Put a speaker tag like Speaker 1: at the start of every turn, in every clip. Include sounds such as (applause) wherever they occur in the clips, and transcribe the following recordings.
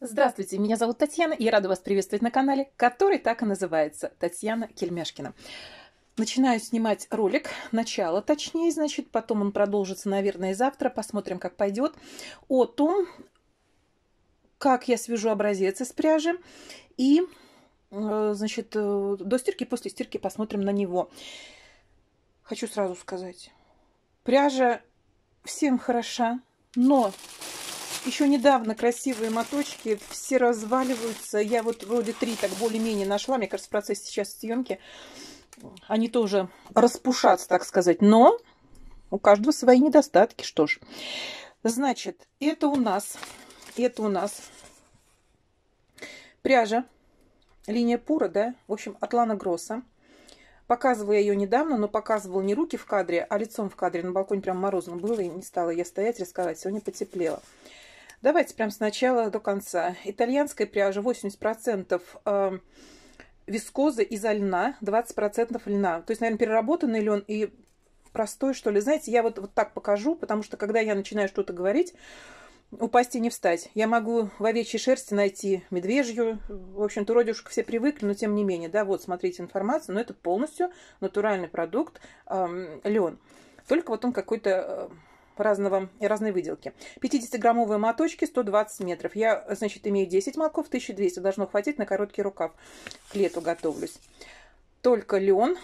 Speaker 1: Здравствуйте, меня зовут Татьяна, и я рада вас приветствовать на канале, который так и называется Татьяна Кельмешкина. Начинаю снимать ролик, начало точнее, значит, потом он продолжится, наверное, завтра, посмотрим, как пойдет, о том, как я свяжу образец из пряжи и, э, значит, э, до стирки, после стирки посмотрим на него. Хочу сразу сказать, пряжа всем хороша, но еще недавно красивые моточки, все разваливаются. Я вот вроде три так более-менее нашла. Мне кажется, в процессе сейчас съемки они тоже распушатся, так сказать. Но у каждого свои недостатки, что ж. Значит, это у нас, это у нас пряжа, линия Пура, да, в общем, Атлана Гросса. Показывала я ее недавно, но показывал не руки в кадре, а лицом в кадре. На балконе прям морозно было, и не стала я стоять, рисковать. Сегодня потеплело. Давайте прям сначала до конца. Итальянская пряжа 80% э, вискозы из льна, 20% льна. То есть, наверное, переработанный лен и простой, что ли. Знаете, я вот, вот так покажу, потому что когда я начинаю что-то говорить, упасть и не встать. Я могу в овечьей шерсти найти медвежью. В общем-то, родюшек все привыкли, но тем не менее. Да, вот, смотрите информацию. Но это полностью натуральный продукт, эм, лен. Только вот он какой-то э, по разного, разной выделке. 50-граммовые моточки 120 метров. Я, значит, имею 10 мотков, 1200. Должно хватить на короткий рукав. К лету готовлюсь. Только лен.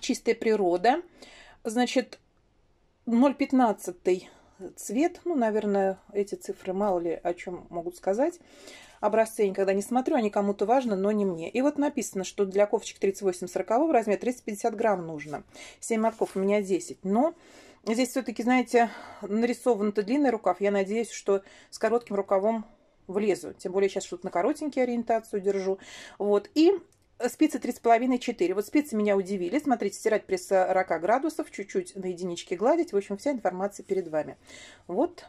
Speaker 1: Чистая природа. Значит, 0,15 цвет. Ну, наверное, эти цифры мало ли о чем могут сказать. Образцы я никогда не смотрю, они кому-то важны, но не мне. И вот написано, что для ковчик 38-40 в размере 350 грамм нужно. 7 мотков у меня 10. Но Здесь все-таки, знаете, нарисован-то длинный рукав. Я надеюсь, что с коротким рукавом влезу. Тем более сейчас что-то на коротенький ориентацию держу. Вот. И спицы 3,5-4. Вот спицы меня удивили. Смотрите, стирать при 40 градусов, чуть-чуть на единичке гладить. В общем, вся информация перед вами. Вот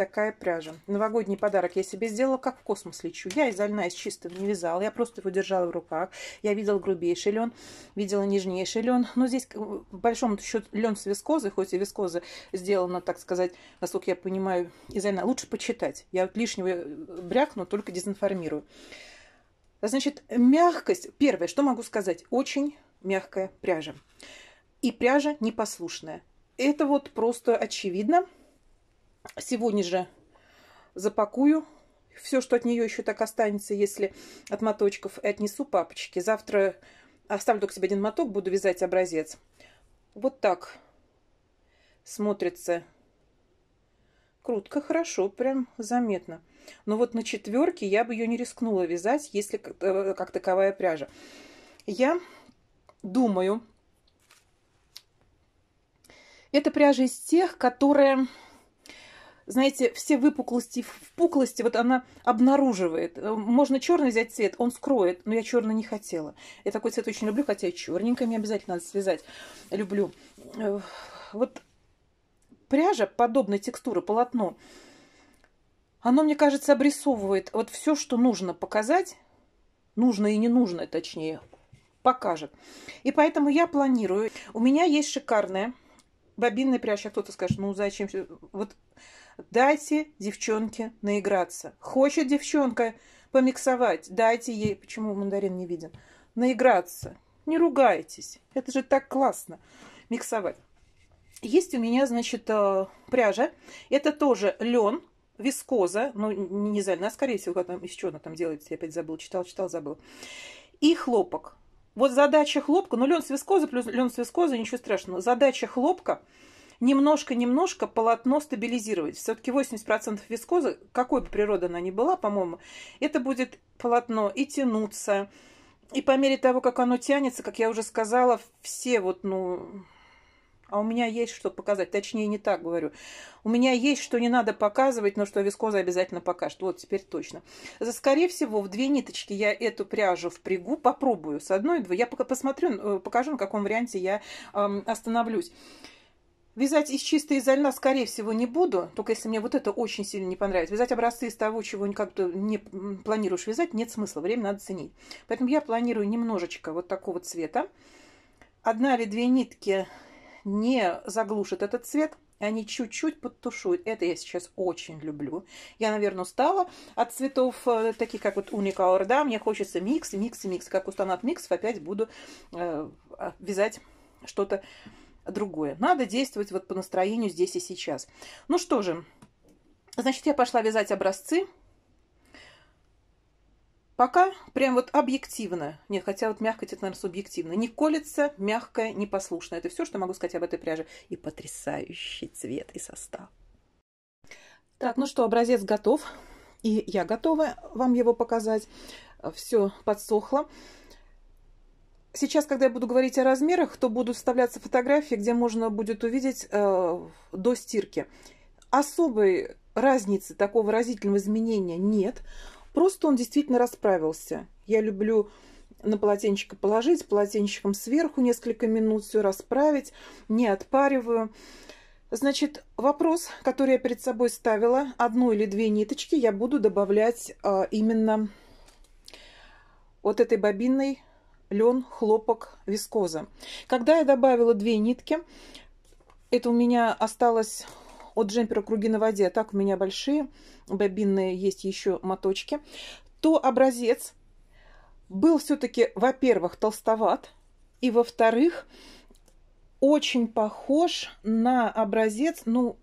Speaker 1: такая пряжа. Новогодний подарок я себе сделала, как в космос лечу. Я из льна, из чистого не вязала, я просто его держала в руках. Я видела грубейший лен, видела нежнейший лен. Но здесь, по большому счету, лен с вискозы, хоть и вискоза сделана, так сказать, насколько я понимаю, из льна. Лучше почитать. Я вот лишнего э, брякну, только дезинформирую. Значит, мягкость. Первое, что могу сказать, очень мягкая пряжа. И пряжа непослушная. Это вот просто очевидно. Сегодня же запакую все, что от нее еще так останется, если от моточков, и отнесу папочки. Завтра оставлю только себе один моток, буду вязать образец. Вот так смотрится крутка хорошо, прям заметно. Но вот на четверке я бы ее не рискнула вязать, если как, э, как таковая пряжа. Я думаю, это пряжа из тех, которые знаете, все выпуклости, впуклости, вот она обнаруживает. Э, можно черный взять цвет, он скроет, но я черный не хотела. Я такой цвет очень люблю, хотя и мне обязательно надо связать. Люблю. Э, вот пряжа подобной текстуры, полотно, оно, мне кажется, обрисовывает вот все, что нужно показать, нужно и не нужно, точнее, покажет. И поэтому я планирую. У меня есть шикарная бобинная пряжа. Кто-то скажет, ну зачем? Вот Дайте девчонке наиграться. Хочет девчонка помиксовать, дайте ей... Почему мандарин не виден? Наиграться. Не ругайтесь. Это же так классно миксовать. Есть у меня, значит, э, пряжа. Это тоже лен, вискоза, ну, не зальна, а скорее всего, там, из чего она там делается, я опять забыл, читал, читал, забыл. И хлопок. Вот задача хлопка, ну, лен с вискозы плюс лен с вискозы, ничего страшного. Задача хлопка – немножко-немножко полотно стабилизировать. Все-таки 80% вискозы, какой бы природа она ни была, по-моему, это будет полотно и тянуться. И по мере того, как оно тянется, как я уже сказала, все вот, ну, а у меня есть что показать. Точнее, не так говорю. У меня есть, что не надо показывать, но что вискоза обязательно покажет. Вот теперь точно. За, скорее всего, в две ниточки я эту пряжу впрягу, попробую. С одной и двой. Я пока посмотрю, э, покажу, на каком варианте я остановлюсь. Вязать из чистой изо льна, скорее всего, не буду, только если мне вот это очень сильно не понравится. Вязать образцы из того, чего как-то не планируешь вязать, нет смысла, время надо ценить. Поэтому я планирую немножечко вот такого цвета. Одна или две нитки не заглушат этот цвет, они чуть-чуть подтушуют. Это я сейчас очень люблю. Я, наверное, устала от цветов, э, таких как вот уникалор, да, мне хочется микс, микс, микс. Как устанат миксов, опять буду э, а, вязать что-то другое. Надо действовать вот по настроению здесь и сейчас. Ну что же, значит, я пошла вязать образцы. Пока прям вот объективно, нет, хотя вот мягкость это, наверное, субъективно, не колется, мягкая, непослушная. Это все, что могу сказать об этой пряже. И потрясающий цвет и состав. Так, ну что, образец готов. И я готова вам его показать. Все подсохло. Сейчас, когда я буду говорить о размерах, то будут вставляться фотографии, где можно будет увидеть э, до стирки. Особой разницы, такого выразительного изменения нет. Просто он действительно расправился. Я люблю на полотенчик положить, полотенчиком сверху несколько минут все расправить, не отпариваю. Значит, вопрос, который я перед собой ставила, одну или две ниточки я буду добавлять э, именно вот этой бобинной лен, хлопок, вискоза. Когда я добавила две нитки, это у меня осталось от джемпера круги на воде, а так у меня большие бобинные есть еще моточки, то образец был все-таки, во-первых, толстоват, и во-вторых, очень похож на образец, ну,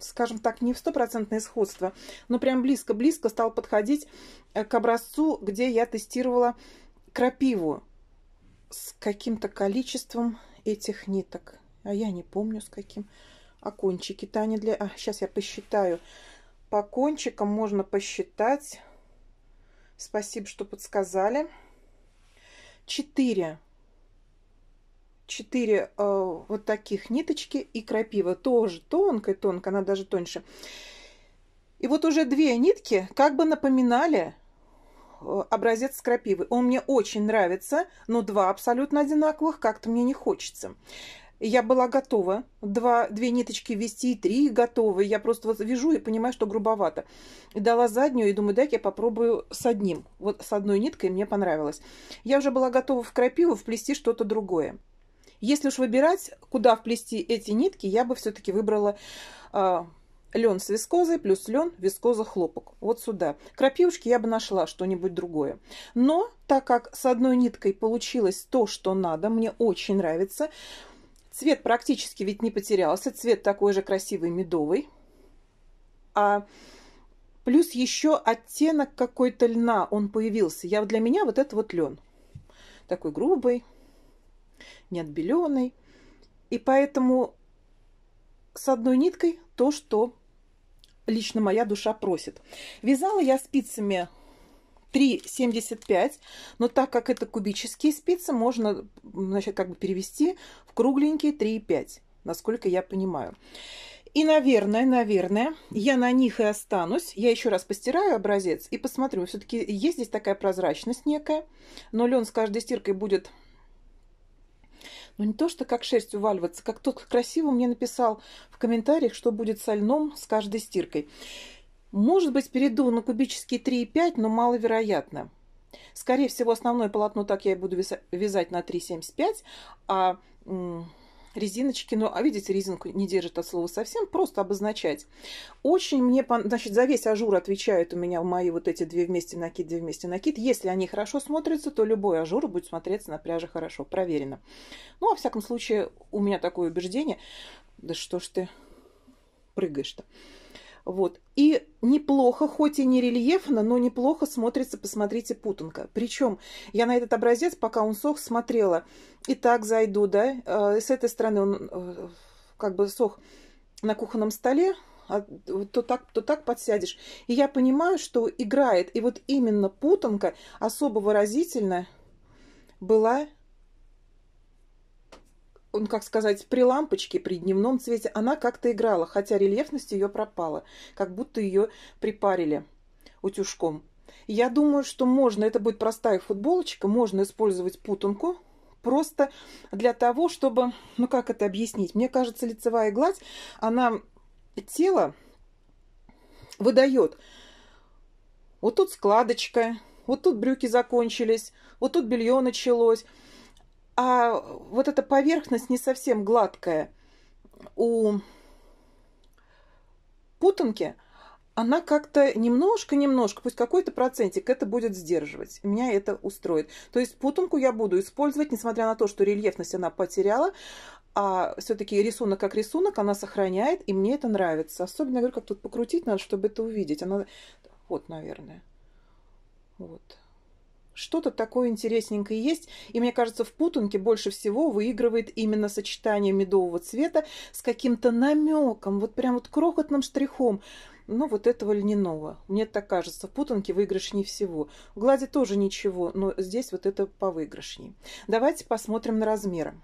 Speaker 1: скажем так, не в стопроцентное сходство, но прям близко-близко стал подходить э, к образцу, где я тестировала крапиву с каким-то количеством этих ниток. А я не помню с каким. А кончики-то они для... А, сейчас я посчитаю. По кончикам можно посчитать. Спасибо, что подсказали. 4. 4 э, вот таких ниточки и крапива. Тоже тонкая-тонкая, она даже тоньше. И вот уже две нитки как бы напоминали Э, образец с крапивы. Он мне очень нравится, но два абсолютно одинаковых как-то мне не хочется. Я была готова два, две ниточки вести, и три готовы. Я просто вот вяжу и понимаю, что грубовато. И дала заднюю и думаю, дай-ка я попробую с одним. Вот с одной ниткой мне понравилось. Я уже была готова в крапиву вплести что-то другое. Если уж выбирать, куда вплести эти нитки, я бы все-таки выбрала э, лен с вискозой плюс лен, вискоза, хлопок. Вот сюда. Крапивушки я бы нашла что-нибудь другое. Но так как с одной ниткой получилось то, что надо, мне очень нравится. Цвет практически ведь не потерялся. Цвет такой же красивый медовый. А плюс еще оттенок какой-то льна он появился. Я, для меня вот это вот лен. Такой грубый, не отбеленный. И поэтому с одной ниткой то, что лично моя душа просит. Вязала я спицами 3,75, но так как это кубические спицы, можно значит, как бы перевести в кругленькие 3,5, насколько я понимаю. И, наверное, наверное, я на них и останусь. Я еще раз постираю образец и посмотрю. Все-таки есть здесь такая прозрачность некая, но лен с каждой стиркой будет но ну, не то, что как шерсть уваливаться, как тот красиво мне написал в комментариях, что будет со льном с каждой стиркой. Может быть, перейду на кубические 3,5, но маловероятно. Скорее всего, основное полотно так я и буду вязать на 3,75, а резиночки, но, а видите, резинку не держит от слова совсем, просто обозначать. Очень мне, значит, за весь ажур отвечают у меня мои вот эти две вместе накид, две вместе накид. Если они хорошо смотрятся, то любой ажур будет смотреться на пряже хорошо, проверено. Ну, во всяком случае, у меня такое убеждение. Да что ж ты прыгаешь-то? Вот. И неплохо, хоть и не рельефно, но неплохо смотрится, посмотрите, путанка. Причем я на этот образец, пока он сох, смотрела. И так зайду, да, э, с этой стороны он э, как бы сох на кухонном столе, а то так, то так подсядешь. И я понимаю, что играет. И вот именно путанка особо выразительно была он, как сказать, при лампочке, при дневном цвете, она как-то играла, хотя рельефность ее пропала, как будто ее припарили утюжком. Я думаю, что можно, это будет простая футболочка, можно использовать путанку, просто для того, чтобы, ну как это объяснить, мне кажется, лицевая гладь, она тело выдает. Вот тут складочка, вот тут брюки закончились, вот тут белье началось, а вот эта поверхность не совсем гладкая у путанки, она как-то немножко-немножко, пусть какой-то процентик, это будет сдерживать. Меня это устроит. То есть путанку я буду использовать, несмотря на то, что рельефность она потеряла, а все-таки рисунок как рисунок она сохраняет, и мне это нравится. Особенно, я говорю, как тут покрутить надо, чтобы это увидеть. Она... Вот, наверное. Вот. Что-то такое интересненькое есть, и мне кажется, в путанке больше всего выигрывает именно сочетание медового цвета с каким-то намеком, вот прям вот крохотным штрихом, но ну, вот этого льняного. Мне так кажется, в путанке выигрышней всего. В глади тоже ничего, но здесь вот это повыигрышней. Давайте посмотрим на размеры.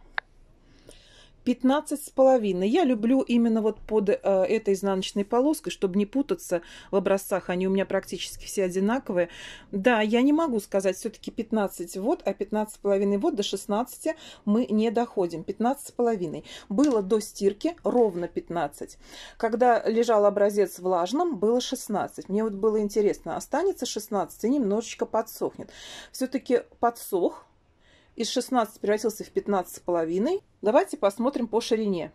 Speaker 1: 15 с половиной. Я люблю именно вот под э, этой изнаночной полоской, чтобы не путаться в образцах. Они у меня практически все одинаковые. Да, я не могу сказать все-таки 15 вот, а 15 с половиной вот до 16 мы не доходим. 15 с половиной. Было до стирки ровно 15. Когда лежал образец влажным, было 16. Мне вот было интересно, останется 16 и немножечко подсохнет. Все-таки подсох, из 16 превратился в с половиной. Давайте посмотрим по ширине.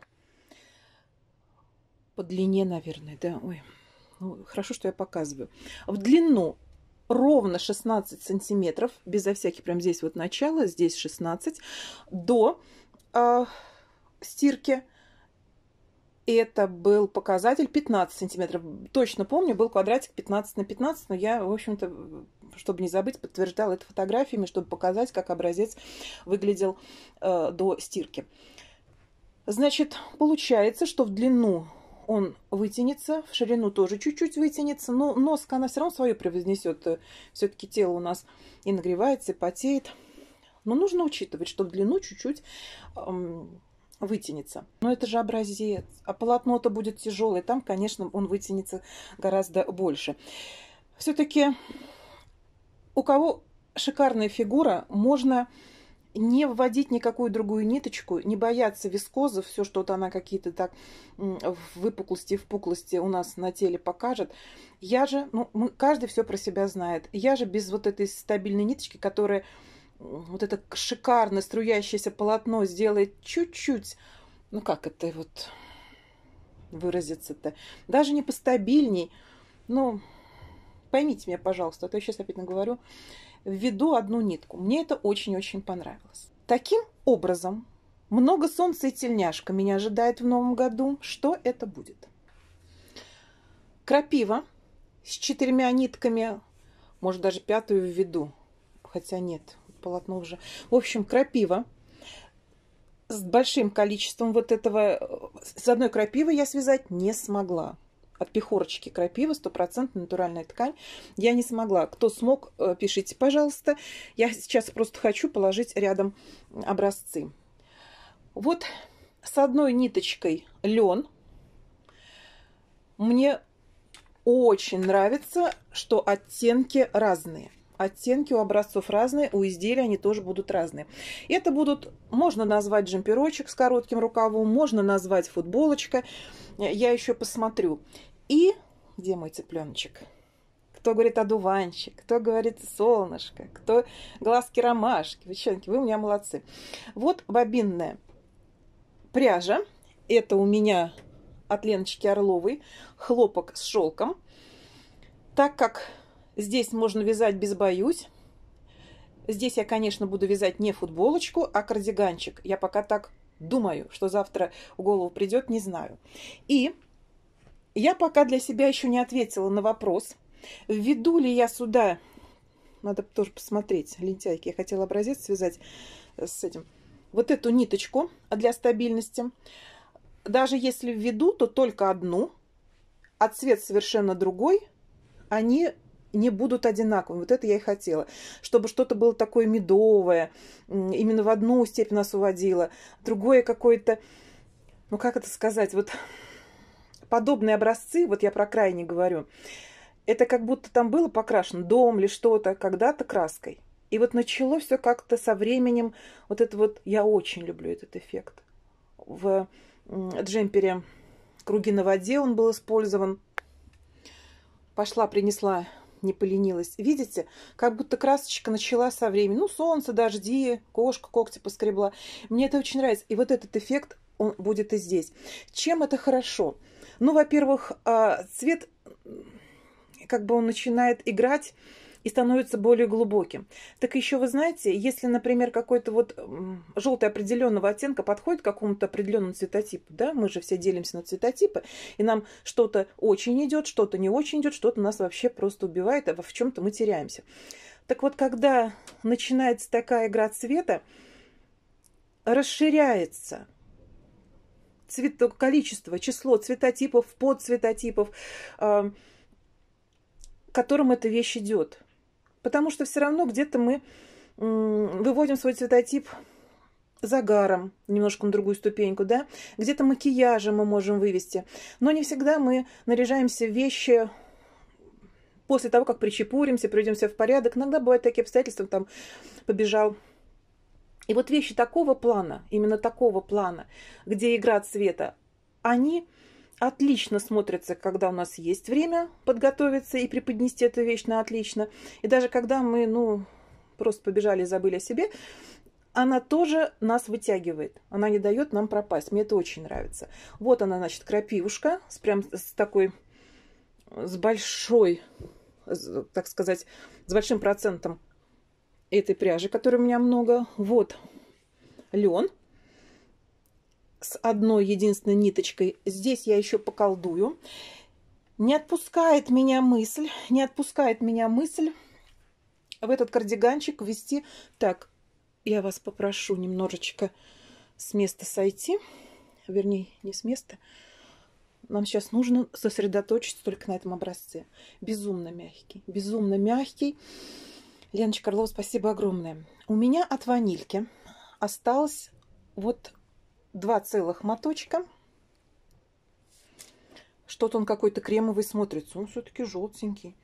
Speaker 1: По длине, наверное, да? Ой, ну, хорошо, что я показываю. В длину ровно 16 сантиметров, безо всяких, прям здесь вот начало, здесь 16, до э, стирки это был показатель 15 сантиметров. Точно помню, был квадратик 15 на 15, но я, в общем-то, чтобы не забыть, подтверждал это фотографиями, чтобы показать, как образец выглядел э, до стирки. Значит, получается, что в длину он вытянется, в ширину тоже чуть-чуть вытянется, но носка она все равно свою превознесет. Все-таки тело у нас и нагревается, и потеет. Но нужно учитывать, что в длину чуть-чуть эм, вытянется. Но это же образец, а полотно-то будет тяжелое, там, конечно, он вытянется гораздо больше. Все-таки у кого шикарная фигура, можно не вводить никакую другую ниточку, не бояться вискозы, все что-то она какие-то так в выпуклости, в пуклости у нас на теле покажет. Я же, ну, мы, каждый все про себя знает. Я же без вот этой стабильной ниточки, которая вот это шикарно струящееся полотно сделает чуть-чуть, ну как это вот выразиться-то, даже не постабильней, ну, но поймите меня, пожалуйста, а то я сейчас опять наговорю, введу одну нитку. Мне это очень-очень понравилось. Таким образом, много солнца и тельняшка меня ожидает в новом году. Что это будет? Крапива с четырьмя нитками, может даже пятую введу, хотя нет, полотно уже. В общем, крапива с большим количеством вот этого, э, с одной крапивы я связать не смогла от пехорочки крапива, стопроцентно натуральная ткань. Я не смогла. Кто смог, э, пишите, пожалуйста. Я сейчас просто хочу положить рядом образцы. Вот с одной ниточкой лен. Мне очень нравится, что оттенки разные – оттенки у образцов разные, у изделия они тоже будут разные. Это будут, можно назвать джемперочек с коротким рукавом, можно назвать футболочка. Я еще посмотрю. И где мой цыпленочек? кто говорит одуванчик, кто говорит солнышко, кто глазки ромашки. Девчонки, вы у меня молодцы. Вот бобинная пряжа. Это у меня от Леночки Орловой хлопок с шелком. Так как Здесь можно вязать без «боюсь». Здесь я, конечно, буду вязать не футболочку, а кардиганчик. Я пока так думаю, что завтра в голову придет, не знаю. И я пока для себя еще не ответила на вопрос, введу ли я сюда... Надо тоже посмотреть, лентяйки. Я хотела образец связать с этим. Вот эту ниточку для стабильности. Даже если введу, то только одну, а цвет совершенно другой. Они не будут одинаковыми. Вот это я и хотела. Чтобы что-то было такое медовое, именно в одну степь нас уводило. Другое какое-то, ну как это сказать, вот подобные образцы, вот я про крайне говорю, это как будто там было покрашен дом или что-то когда-то краской. И вот начало все как-то со временем. Вот это вот, я очень люблю этот эффект. В джемпере «Круги на воде» он был использован. Пошла, принесла не поленилась. Видите, как будто красочка начала со временем. Ну, солнце, дожди, кошка когти поскребла. Мне это очень нравится. И вот этот эффект, он будет и здесь. Чем это хорошо? Ну, во-первых, а, цвет, как бы он начинает играть и становится более глубоким. Так еще вы знаете, если, например, какой-то вот желтый определенного оттенка подходит к какому-то определенному цветотипу, да, мы же все делимся на цветотипы, и нам что-то очень идет, что-то не очень идет, что-то нас вообще просто убивает, а в чем-то мы теряемся. Так вот, когда начинается такая игра цвета, расширяется цвет, количество, число цветотипов, подцветотипов, э, к которым эта вещь идет. Потому что все равно где-то мы выводим свой цветотип загаром, немножко на другую ступеньку, да, где-то макияжем мы можем вывести. Но не всегда мы наряжаемся вещи после того, как причепуримся, приведемся в порядок. Иногда бывают такие обстоятельства, там побежал и вот вещи такого плана, именно такого плана, где игра цвета, они отлично смотрится, когда у нас есть время подготовиться и преподнести эту вещь на отлично. И даже когда мы, ну, просто побежали и забыли о себе, она тоже нас вытягивает. Она не дает нам пропасть. Мне это очень нравится. Вот она, значит, крапивушка с прям с такой, с большой, так сказать, с большим процентом этой пряжи, которой у меня много. Вот лен с одной единственной ниточкой. Здесь я еще поколдую. Не отпускает меня мысль, не отпускает меня мысль в этот кардиганчик ввести... Так, я вас попрошу немножечко с места сойти. Вернее, не с места. Нам сейчас нужно сосредоточиться только на этом образце. Безумно мягкий, безумно мягкий. Леночка Орлова, спасибо огромное. У меня от ванильки осталось вот два целых моточка. Что-то он какой-то кремовый смотрится. Он все-таки желтенький.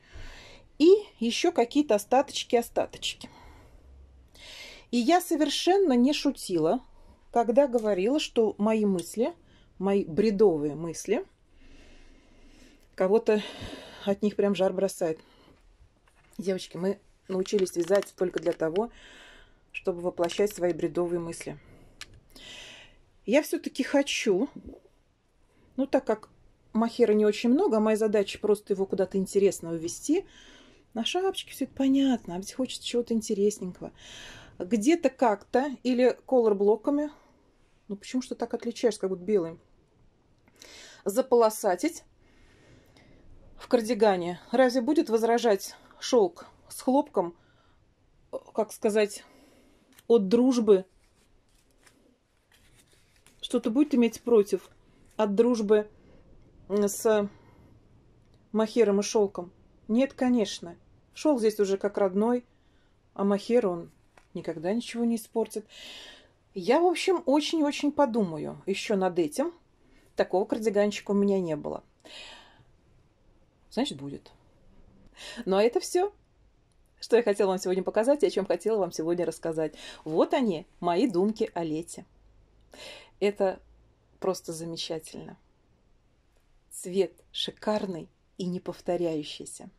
Speaker 1: И еще какие-то остаточки-остаточки. И я совершенно не шутила, когда говорила, что мои мысли, мои бредовые мысли, кого-то от них прям жар бросает. Девочки, мы научились вязать только для того, чтобы воплощать свои бредовые мысли. Я все-таки хочу, ну так как махера не очень много, а моя задача просто его куда-то интересного ввести, на шапочке все это понятно, а ведь хочется чего-то интересненького. Где-то как-то, или колор-блоками, ну почему что так отличаешь, как будто белым, заполосатить в кардигане. Разве будет возражать шелк с хлопком, э, как сказать, от дружбы что-то будет иметь против от дружбы с махером и шелком? Нет, конечно. Шел здесь уже как родной, а махер он никогда ничего не испортит. Я, в общем, очень-очень подумаю еще над этим. Такого кардиганчика у меня не было. Значит, будет. Ну, а это все, что я хотела вам сегодня показать и о чем хотела вам сегодня рассказать. Вот они, мои думки о лете. Это просто замечательно. Цвет шикарный и неповторяющийся.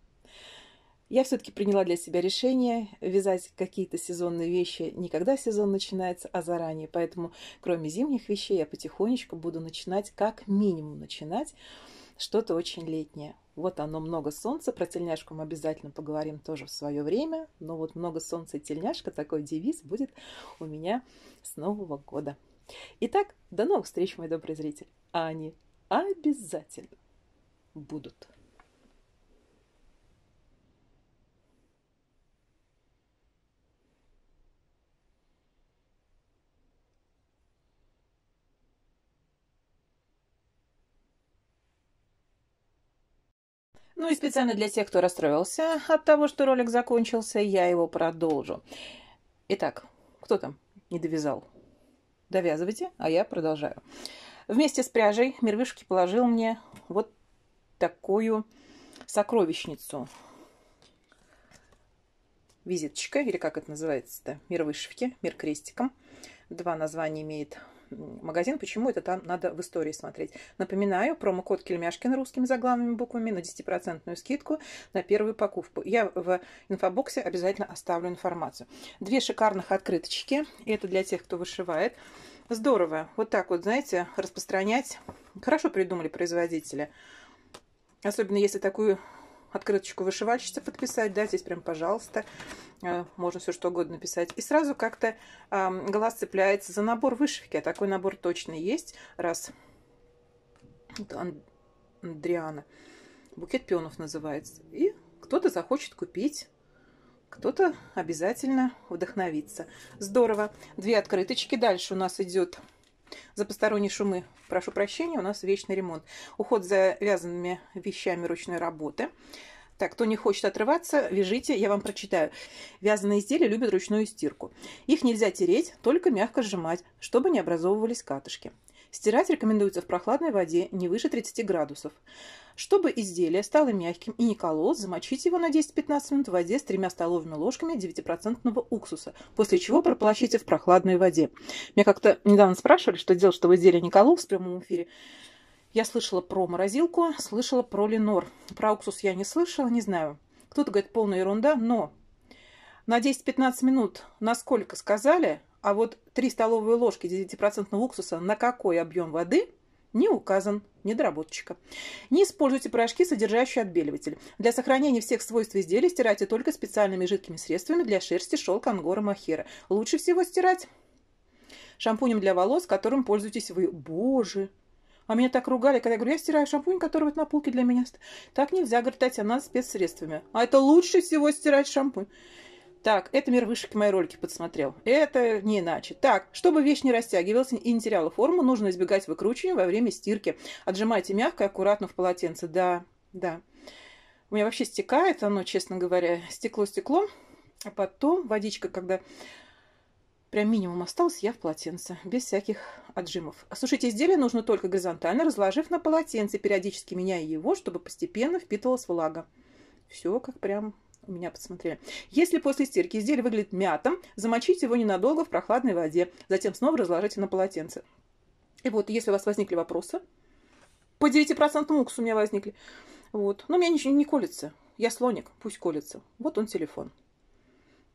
Speaker 1: Я все-таки приняла для себя решение вязать какие-то сезонные вещи не когда сезон начинается, а заранее. Поэтому, кроме зимних вещей, я потихонечку буду начинать, как минимум начинать, что-то очень летнее. Вот оно, много солнца. Про тельняшку мы обязательно поговорим тоже в свое время. Но вот много солнца и тельняшка, такой девиз будет у меня с Нового года. Итак, до новых встреч, мой добрый зритель. А они обязательно будут. Ну и специально для тех, кто расстроился от того, что ролик закончился, я его продолжу. Итак, кто там не довязал? довязывайте, а я продолжаю. Вместе с пряжей Мервишки положил мне вот такую сокровищницу. Визиточка, или как это называется-то, мир мир крестиком. Два названия имеет магазин, почему это там надо в истории смотреть. Напоминаю, промокод Кельмяшкин русскими заглавными буквами на 10% скидку на первую покупку. Я в инфобоксе обязательно оставлю информацию. Две шикарных открыточки. Это для тех, кто вышивает. Здорово. Вот так вот, знаете, распространять. Хорошо придумали производители. Особенно если такую открыточку вышивальщица подписать, да, здесь прям, пожалуйста, э, можно все что угодно написать. И сразу как-то глаз цепляется за набор вышивки, а такой набор точно есть. Раз, это Андриана, букет пионов называется. И кто-то захочет купить кто-то обязательно вдохновится. Здорово. Две открыточки. Дальше у нас идет за посторонние шумы прошу прощения, у нас вечный ремонт. Уход за вязанными вещами ручной работы. Так, кто не хочет отрываться, вяжите, я вам прочитаю. Вязаные изделия любят ручную стирку. Их нельзя тереть, только мягко сжимать, чтобы не образовывались катышки. Стирать рекомендуется в прохладной воде не выше 30 градусов. Чтобы изделие стало мягким и не кололось, замочить его на 10-15 минут в воде с тремя столовыми ложками 9% уксуса, после чего прополощите в прохладной воде. Меня как-то недавно спрашивали, что делать, чтобы изделие не кололось в прямом эфире. Я слышала про морозилку, слышала про Ленор. Про уксус я не слышала, не знаю. Кто-то говорит, полная ерунда, но на 10-15 минут, насколько сказали, а вот 3 столовые ложки 10% уксуса на какой объем воды не указан недоработчика. Не используйте порошки, содержащие отбеливатель. Для сохранения всех свойств изделия стирайте только специальными жидкими средствами для шерсти, шелка, ангора, махера. Лучше всего стирать шампунем для волос, которым пользуетесь вы. Боже! А меня так ругали, когда я говорю, я стираю шампунь, который вот на полке для меня. Так нельзя, говорит Татьяна, надо спецсредствами. А это лучше всего стирать шампунь. Так, это мир вышек моей ролики подсмотрел. Это не иначе. Так, чтобы вещь не растягивалась и не теряла форму, нужно избегать выкручивания во время стирки. Отжимайте мягко и аккуратно в полотенце. Да, да. У меня вообще стекает оно, честно говоря, стекло стеклом. А потом водичка, когда прям минимум осталось, я в полотенце, без всяких отжимов. Сушить изделие нужно только горизонтально, разложив на полотенце, периодически меняя его, чтобы постепенно впитывалась влага. Все как прям меня посмотрели. Если после стирки изделие выглядит мятым, замочите его ненадолго в прохладной воде, затем снова разложите на полотенце. И вот, если у вас возникли вопросы, по 9% уксусу у меня возникли, вот, но у меня ничего не колется. Я слоник, пусть колется. Вот он телефон.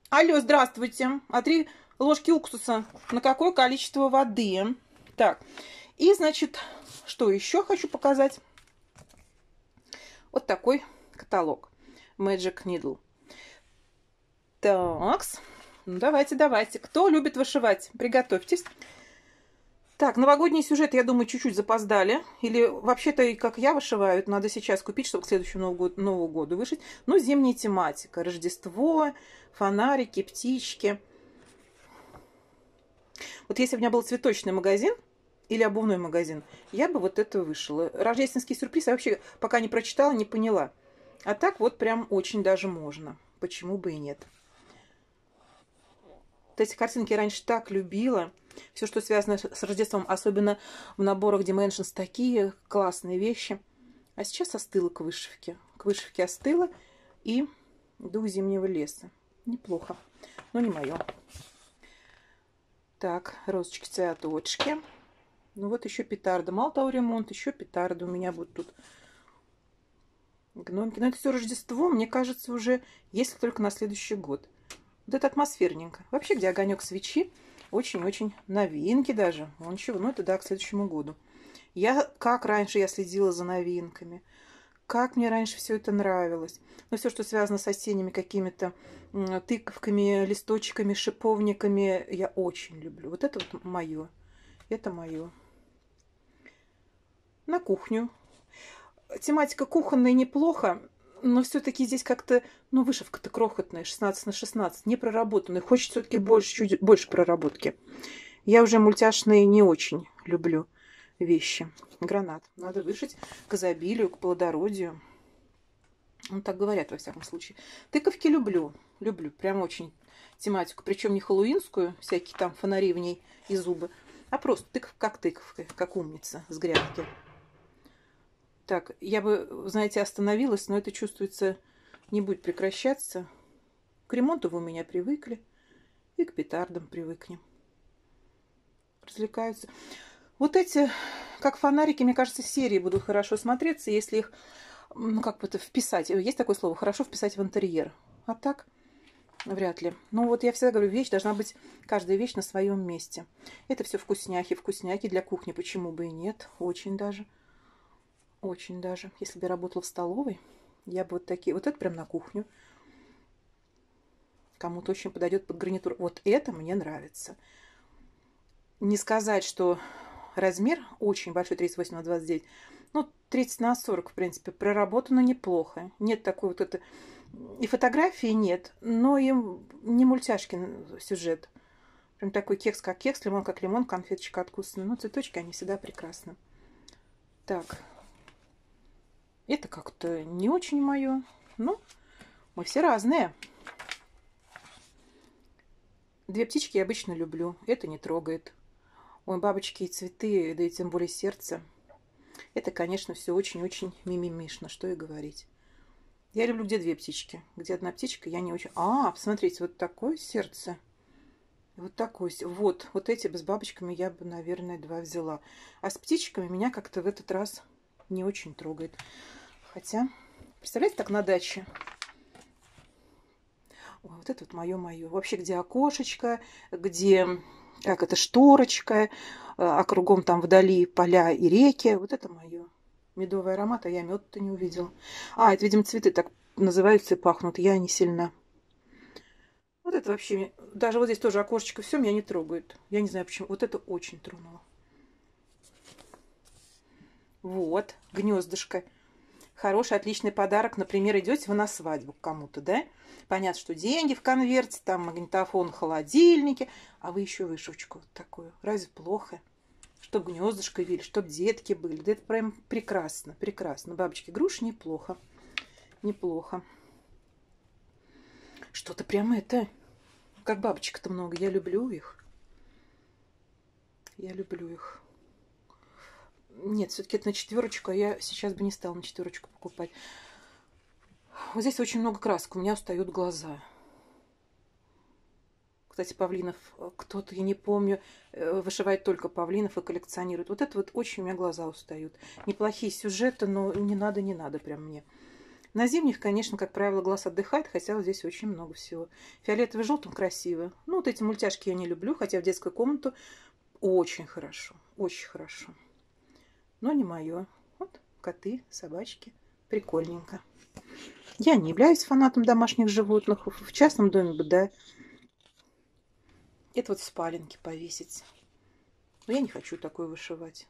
Speaker 1: Алло, здравствуйте. А три ложки уксуса на какое количество воды? Так, и, значит, что еще хочу показать? Вот такой каталог Magic Needle. Такс. Ну, давайте, давайте. Кто любит вышивать, приготовьтесь. Так, новогодний сюжет, я думаю, чуть-чуть запоздали. Или вообще-то, как я вышиваю, надо сейчас купить, чтобы к следующему Новому году, Новому году вышить. Ну, зимняя тематика. Рождество, фонарики, птички. Вот если бы у меня был цветочный магазин, или обувной магазин. Я бы вот это вышила. Рождественский сюрприз я вообще пока не прочитала, не поняла. А так вот прям очень даже можно. Почему бы и нет. Вот эти картинки я раньше так любила. Все, что связано с Рождеством, особенно в наборах Dimensions, такие классные вещи. А сейчас остыла к вышивке. К вышивке остыла и дух зимнего леса. Неплохо, но не мое. Так, розочки, цветочки. Ну вот еще петарда. Мало того ремонт, еще петарда у меня будут тут. Гномики. Но это все Рождество, мне кажется, уже, если только на следующий год. Вот это атмосферненько. Вообще, где огонек свечи, очень-очень новинки даже. Он ну, чего? Ну, это да, к следующему году. Я, как раньше я следила за новинками, как мне раньше все это нравилось. Но ну, все, что связано с осенними какими-то тыковками, листочками, шиповниками, я очень люблю. Вот это вот мое. Это мое. На кухню. Тематика кухонная неплохо но все-таки здесь как-то, ну, вышивка-то крохотная, 16 на 16, не проработанная. Хочет все-таки больше, чуть больше проработки. Я уже мультяшные не очень люблю вещи. Гранат. Надо вышить к изобилию, к плодородию. Ну, так говорят, во всяком случае. Тыковки люблю. Люблю. Прям очень тематику. Причем не хэллоуинскую, всякие там фонари в ней и зубы, а просто тыковка как тыковка, как умница с грядки. Так, я бы, знаете, остановилась, но это чувствуется, не будет прекращаться. К ремонту вы у меня привыкли. И к петардам привыкнем. Развлекаются. Вот эти, как фонарики, мне кажется, серии будут хорошо смотреться, если их, ну, как бы это, вписать. Есть такое слово, хорошо вписать в интерьер. А так, вряд ли. Ну, вот я всегда говорю, вещь должна быть, каждая вещь на своем месте. Это все вкусняхи, вкусняки для кухни, почему бы и нет, очень даже. Очень даже. Если бы я работала в столовой, я бы вот такие... Вот это прям на кухню. Кому-то очень подойдет под гарнитур. Вот это мне нравится. Не сказать, что размер очень большой, 38 на 29. Ну, 30 на 40, в принципе, проработано неплохо. Нет такой вот это... И фотографии нет, но и не мультяшкин сюжет. Прям такой кекс как кекс, лимон как лимон, конфеточка откусная. Ну, цветочки, они всегда прекрасны. Так, это как-то не очень мое. Ну, мы все разные. Две птички я обычно люблю. Это не трогает. Ой, бабочки и цветы, да и тем более сердце. Это, конечно, все очень-очень мимимишно, что и говорить. Я люблю, где две птички. Где одна птичка, я не очень... А, посмотрите, вот такое сердце. Вот такое. Вот, вот эти бы с бабочками я бы, наверное, два взяла. А с птичками меня как-то в этот раз не очень трогает. Хотя, представляете, так на даче. Ой, вот это вот мое-мое. Вообще, где окошечко, где, как это, шторочка, а, а кругом там вдали поля и реки. Вот это мое. Медовый аромат, а я мед-то не увидела. А, это, видимо, цветы так называются и пахнут. Я не сильно. Вот это вообще, даже вот здесь тоже окошечко, все меня не трогает. Я не знаю почему. Вот это очень тронуло. Вот, гнездышко. Хороший, отличный подарок. Например, идете вы на свадьбу к кому-то, да? Понятно, что деньги в конверте, там магнитофон, холодильники, а вы еще вышивочку вот такую. Разве плохо? Чтоб гнездышко вели, чтоб детки были. Да это прям прекрасно, прекрасно. Бабочки груши неплохо, неплохо. Что-то прям это, как бабочек-то много. Я люблю их. Я люблю их. Нет, все-таки это на четверочку, а я сейчас бы не стала на четверочку покупать. Вот здесь очень много красок, у меня устают глаза. Кстати, павлинов кто-то, я не помню, э, вышивает только павлинов и коллекционирует. Вот это вот очень у меня глаза устают. Неплохие сюжеты, но не надо, не надо прям мне. На зимних, конечно, как правило, глаз отдыхает, хотя вот здесь очень много всего. Фиолетовый желтым красиво. Ну, вот эти мультяшки я не люблю, хотя в детскую комнату очень хорошо, очень хорошо но не мое. Вот коты, собачки. Прикольненько. Я не являюсь фанатом домашних животных. В частном доме бы, да. Это вот в спаленке повесить. Но я не хочу такое вышивать.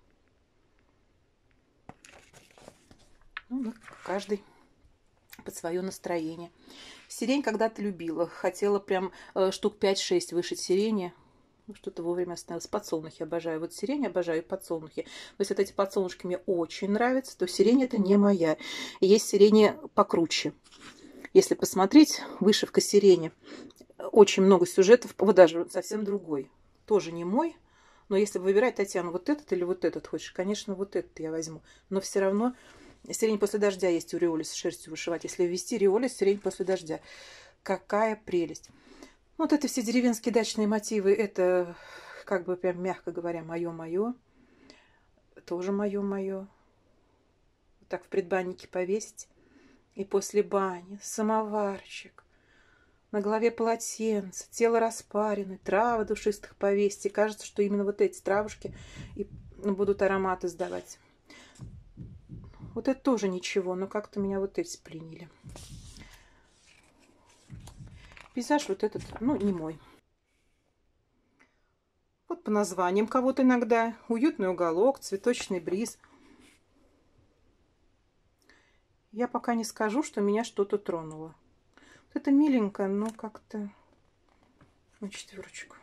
Speaker 1: Ну, каждый под свое настроение. Сирень когда-то любила. Хотела прям э, штук 5-6 вышить сирени. Что-то вовремя остановилось. Подсолнухи обожаю. Вот сирень обожаю и подсолнухи. То есть вот эти подсолнушки мне очень нравятся. То сирень это не моя. Есть сирени покруче. Если посмотреть, вышивка сирени. Очень много сюжетов. Вот даже совсем другой. Тоже не мой. Но если выбирать, Татьяна, вот этот или вот этот хочешь, конечно, вот этот я возьму. Но все равно сирень после дождя есть у Риоли шерстью вышивать. Если ввести Риоли, сирень после дождя. Какая прелесть. Вот это все деревенские дачные мотивы, это, как бы прям мягко говоря, мое-мое, тоже мое-мое. так в предбаннике повесить. И после бани самоварчик, на голове полотенце, тело распарено, травы душистых повесить. И кажется, что именно вот эти травушки и будут ароматы сдавать. Вот это тоже ничего, но как-то меня вот эти пленили. Пейзаж вот этот, ну, не мой. Вот по названиям кого-то иногда. Уютный уголок, цветочный бриз. Я пока не скажу, что меня что-то тронуло. Вот это миленько, но как-то на четверочку.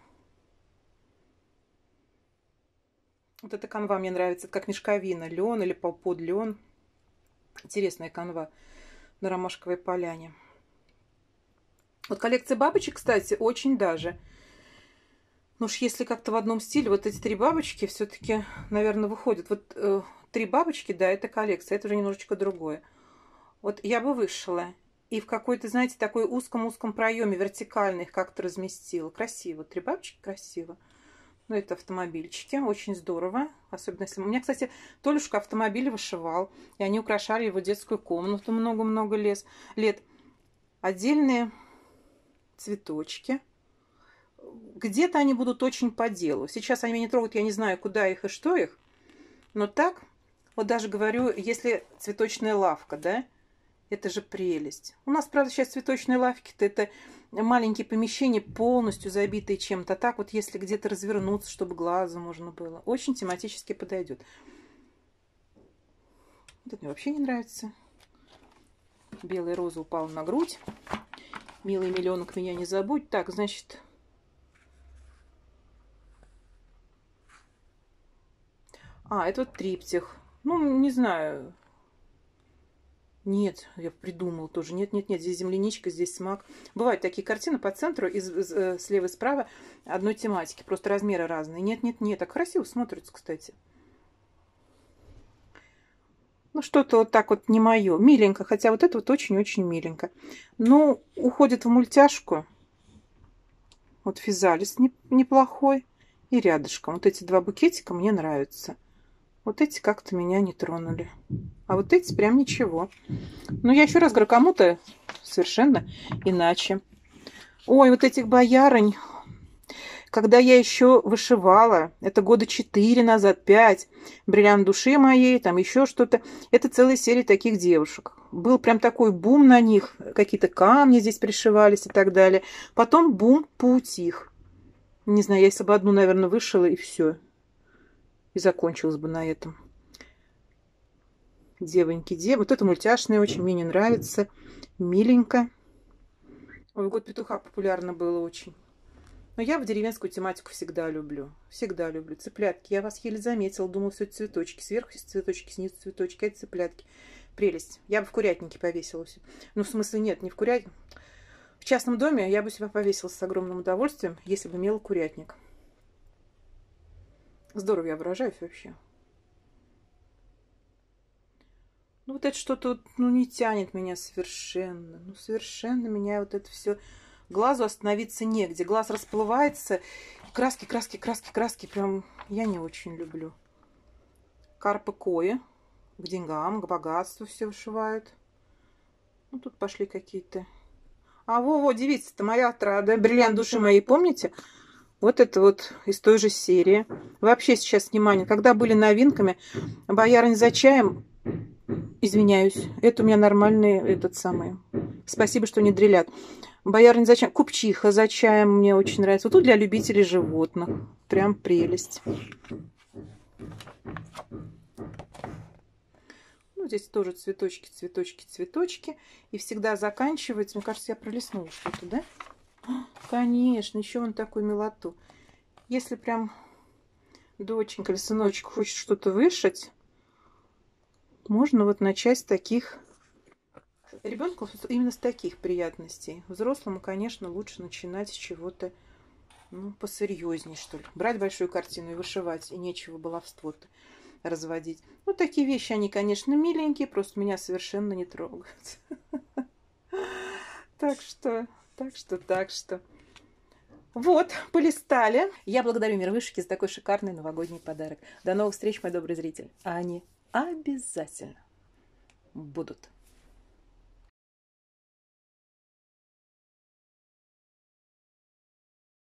Speaker 1: Вот эта канва мне нравится, это как мешковина, лен или под лен. Интересная канва на ромашковой поляне. Вот коллекция бабочек, кстати, очень даже. Ну уж если как-то в одном стиле, вот эти три бабочки все-таки, наверное, выходят. Вот э, три бабочки, да, это коллекция, это уже немножечко другое. Вот я бы вышла и в какой-то, знаете, такой узком-узком проеме вертикально их как-то разместила. Красиво, три бабочки красиво. Ну, это автомобильчики, очень здорово. Особенно если... У меня, кстати, Толюшка автомобили вышивал, и они украшали его детскую комнату много-много лет. Отдельные цветочки. Где-то они будут очень по делу. Сейчас они меня не трогают, я не знаю, куда их и что их. Но так, вот даже говорю, если цветочная лавка, да, это же прелесть. У нас, правда, сейчас цветочные лавки-то это маленькие помещения, полностью забитые чем-то. Так вот, если где-то развернуться, чтобы глазу можно было. Очень тематически подойдет. Вот это мне вообще не нравится. Белая роза упала на грудь. Милый миллионок, меня не забудь. Так, значит... А, это вот триптих. Ну, не знаю. Нет, я придумал тоже. Нет, нет, нет, здесь земляничка, здесь смак. Бывают такие картины по центру, из, из, э, слева и справа одной тематики. Просто размеры разные. Нет, нет, нет. Так красиво смотрится, кстати ну, что-то вот так вот не мое. Миленько, хотя вот это вот очень-очень миленько. Ну, уходит в мультяшку. Вот физалис неплохой. И рядышком. Вот эти два букетика мне нравятся. Вот эти как-то меня не тронули. А вот эти прям ничего. Ну я еще раз говорю, кому-то совершенно иначе. Ой, вот этих боярынь когда я еще вышивала, это года четыре назад, пять, бриллиант души моей, там еще что-то. Это целая серия таких девушек. Был прям такой бум на них, какие-то камни здесь пришивались и так далее. Потом бум поутих. Не знаю, я если бы одну, наверное, вышила и все. И закончилось бы на этом. Девоньки, дев. Вот это мультяшное очень, мне не нравится. Миленько. Ой, год петуха популярно было очень. Но я в деревенскую тематику всегда люблю. Всегда люблю. Цыплятки. Я вас еле заметила. думала все цветочки. Сверху цветочки, снизу цветочки, а это цыплятки. Прелесть. Я бы в курятнике повесилась. Ну, в смысле, нет, не в курятнике. В частном доме я бы себя повесила с огромным удовольствием, если бы имела курятник. Здорово я выражаюсь вообще. Ну, вот это что-то, ну, не тянет меня совершенно. Ну, совершенно меня вот это все глазу остановиться негде. Глаз расплывается. Краски, краски, краски, краски. Прям я не очень люблю. Карпы кои. К деньгам, к богатству все вышивают. Ну, тут пошли какие-то... А, во-во, девица-то моя отрада. Бриллиант души моей, помните? Вот это вот из той же серии. Вообще сейчас внимание. Когда были новинками, боярыня за чаем, извиняюсь, это у меня нормальные этот самый. Спасибо, что не дрелят. Боярни за чаем. Купчиха за чаем мне очень нравится. Вот тут для любителей животных. Прям прелесть. Ну, здесь тоже цветочки, цветочки, цветочки. И всегда заканчивается. Мне кажется, я пролеснула что-то, да? Конечно, еще он такую милоту. Если прям доченька или сыночек хочет что-то вышить, можно вот начать с таких ребенку именно с таких приятностей. Взрослому, конечно, лучше начинать с чего-то ну, посерьезнее, что ли. Брать большую картину и вышивать, и нечего баловство-то разводить. Ну, такие вещи, они, конечно, миленькие, просто меня совершенно не трогают. (laughs) Так что, так что, так что. Вот, полистали. Я благодарю мир вышки за такой шикарный новогодний подарок. До новых встреч, мой добрый зритель. А они обязательно будут.